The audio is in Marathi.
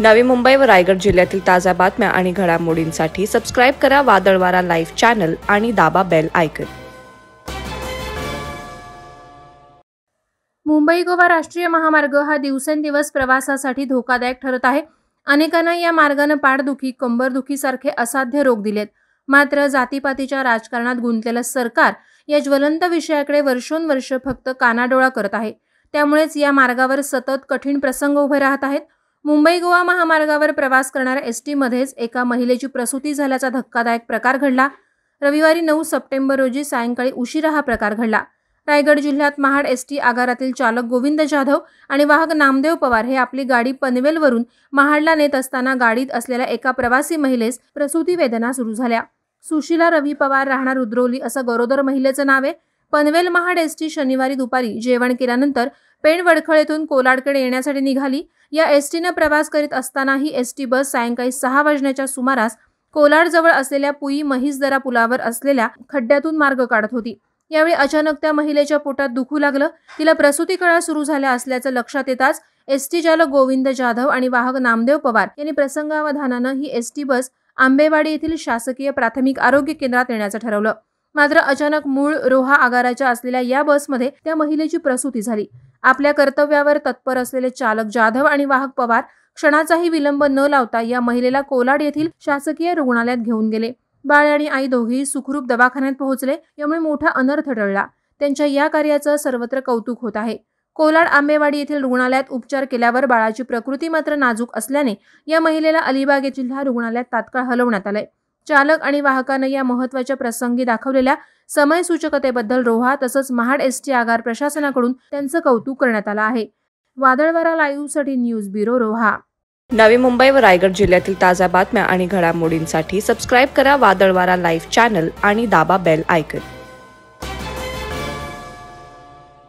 नवी मुंबई व रायगड जिल्ह्यातील ताज्या बातम्या आणि घडामोडींसाठी सबस्क्राईब करा वादळवारा लाईव्ह चॅनल आणि दाबा बेल ऐकत मुंबई गोवा राष्ट्रीय महामार्ग हा दिवसेंदिवस प्रवासासाठी धोकादायक ठरत आहे अनेकांना या मार्गानं पाठदुखी सारखे असाध्य रोग दिलेत मात्र जातीपातीच्या राजकारणात गुंतलेलं सरकार या ज्वलंत विषयाकडे वर्षोनवर्ष फक्त कानाडोळा करत आहे त्यामुळेच या मार्गावर सतत कठीण प्रसंग उभे राहत आहेत मुंबई गोवा महामार्गावर प्रवास करणाऱ्या एस टीमध्येच एका महिलेची प्रसूती झाल्याचा धक्कादायक प्रकार घडला रविवारी नऊ सप्टेंबर रोजी सायंकाळी उशिरा हा प्रकार घडला रायगड जिल्ह्यात महाड एस टी आगारातील चालक गोविंद जाधव आणि वाहक नामदेव पवार हे आपली गाडी पनवेलवरून महाडला नेत असताना गाडीत असलेल्या एका प्रवासी महिलेस प्रसूती वेदना सुरू झाल्या सुशिला रवी पवार राहणार रुद्रोली असं गरोदर महिलेचं नाव आहे पनवेल महाड एस टी शनिवारी दुपारी जेवण केल्यानंतर पेण वडखळ येथून कोलाडकडे येण्यासाठी निघाली या एस टीनं प्रवास करीत असतानाही ही एस टी बस सायंकाळी सहा वाजण्याच्या सुमारास कोलाडजवळ असलेल्या पुई महिसदरा पुलावर असलेल्या खड्ड्यातून मार्ग काढत होती यावेळी अचानक त्या महिलेच्या पोटात दुखू लागलं तिला प्रसूती सुरू झाल्या असल्याचं लक्षात येताच एसटी चालक गोविंद जाधव आणि वाहक नामदेव पवार यांनी प्रसंगावधानानं ही एसटी बस आंबेवाडी येथील शासकीय प्राथमिक आरोग्य केंद्रात येण्याचं ठरवलं मात्र अचानक मूळ रोहा आगाराच्या असलेल्या या बसमध्ये त्या महिलेची प्रसूती झाली आपल्या कर्तव्यावर तत्पर असलेले चालक जाधव आणि वाहक पवार क्षणाचाही विलंब न लावता या महिलेला कोलाड येथील शासकीय रुग्णालयात घेऊन गेले बाळ आणि आई दोघेही सुखरूप दवाखान्यात पोहोचले यामुळे मोठा अनर्थ टळला त्यांच्या या कार्याचं सर्वत्र कौतुक होत आहे कोलाड आंबेवाडी येथील रुग्णालयात उपचार केल्यावर बाळाची प्रकृती मात्र नाजूक असल्याने या महिलेला अलिबाग जिल्हा रुग्णालयात तात्काळ हलवण्यात आलंय चालक आणि वाहकानं या महत्वाच्या प्रसंगी दाखवलेल्या समयसूचकतेबद्दल रोहा तसंच महाड टी आगार प्रशासनाकडून त्यांचं कौतुक करण्यात आलं आहे वादळवारा लाईव्हसाठी न्यूज ब्युरो रोहा नवी मुंबई व रायगड जिल्ह्यातील ताज्या बातम्या आणि घडामोडींसाठी सबस्क्राईब करा वादळवारा लाईव्ह चॅनल आणि दाबा बेल आयकन